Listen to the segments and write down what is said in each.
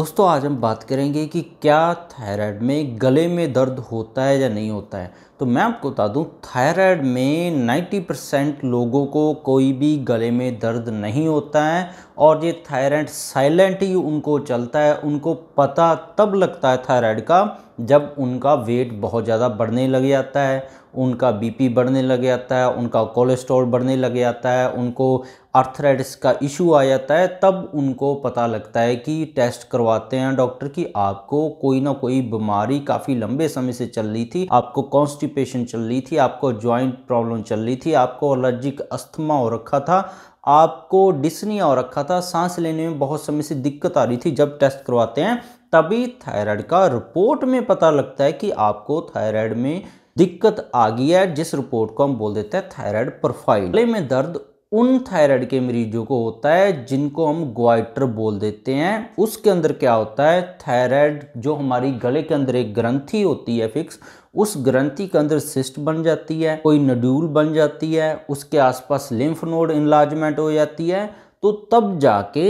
दोस्तों आज हम बात करेंगे कि क्या थायराइड में गले में दर्द होता है या नहीं होता है तो मैं आपको बता दूं थायराइड में 90 परसेंट लोगों को कोई भी गले में दर्द नहीं होता है और ये थायराइड साइलेंट ही उनको चलता है उनको पता तब लगता है थायराइड का जब उनका वेट बहुत ज़्यादा बढ़ने लग जाता है उनका बीपी बढ़ने लग जाता है उनका कोलेस्ट्रॉल बढ़ने लग जाता है उनको आर्थराइटिस का इशू आ जाता है तब उनको पता लगता है कि टेस्ट करवाते हैं डॉक्टर कि आपको कोई ना कोई बीमारी काफ़ी लंबे समय से चल रही थी आपको कॉन्स्टिपेशन चल रही थी आपको ज्वाइंट प्रॉब्लम चल रही थी आपको एलर्जिक अस्थमा हो रखा था आपको डिसनी और रखा था सांस लेने में बहुत समय से दिक्कत आ रही थी जब टेस्ट करवाते हैं तभी थायराइड का रिपोर्ट में पता लगता है कि आपको थायराइड में दिक्कत आ गई है जिस रिपोर्ट को हम बोल देते हैं थायराइड प्रोफाइल गले में दर्द उन थायराइड के मरीजों को होता है जिनको हम ग्वाइटर बोल देते हैं उसके अंदर क्या होता है थायराइड जो हमारी गले के अंदर एक ग्रंथि होती है फिक्स उस ग्रंथि के अंदर सिस्ट बन जाती है कोई नड्यूल बन जाती है उसके आसपास लिम्फ नोड इन्लाजमेंट हो जाती है तो तब जाके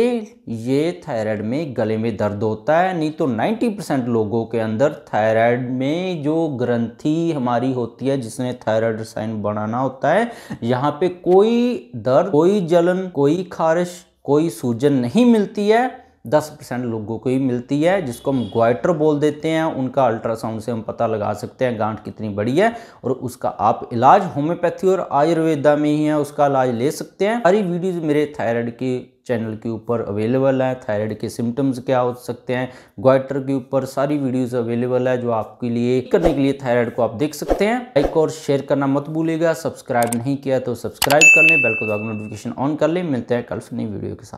ये थायराइड में गले में दर्द होता है नहीं तो 90 परसेंट लोगों के अंदर थायराइड में जो ग्रंथि हमारी होती है जिसने थायराइड साइन बनाना होता है यहाँ पे कोई दर्द कोई जलन कोई खारिश कोई सूजन नहीं मिलती है दस परसेंट लोगों को ही मिलती है जिसको हम ग्वाइटर बोल देते हैं उनका अल्ट्रासाउंड से हम पता लगा सकते हैं गांठ कितनी बड़ी है और उसका आप इलाज होम्योपैथी और आयुर्वेदा में ही है उसका इलाज ले सकते हैं सारी वीडियोज़ मेरे थायराइड के चैनल के ऊपर अवेलेबल है थायराइड के सिम्टम्स क्या हो सकते हैं ग्वाइटर के ऊपर सारी वीडियोस अवेलेबल है जो आपके लिए करने के लिए थायराइड को आप देख सकते हैं लाइक और शेयर करना मत भूलिएगा सब्सक्राइब नहीं किया तो सब्सक्राइब कर लें बेल को नोटिफिकेशन ऑन कर लें मिलते हैं कल नई वीडियो के साथ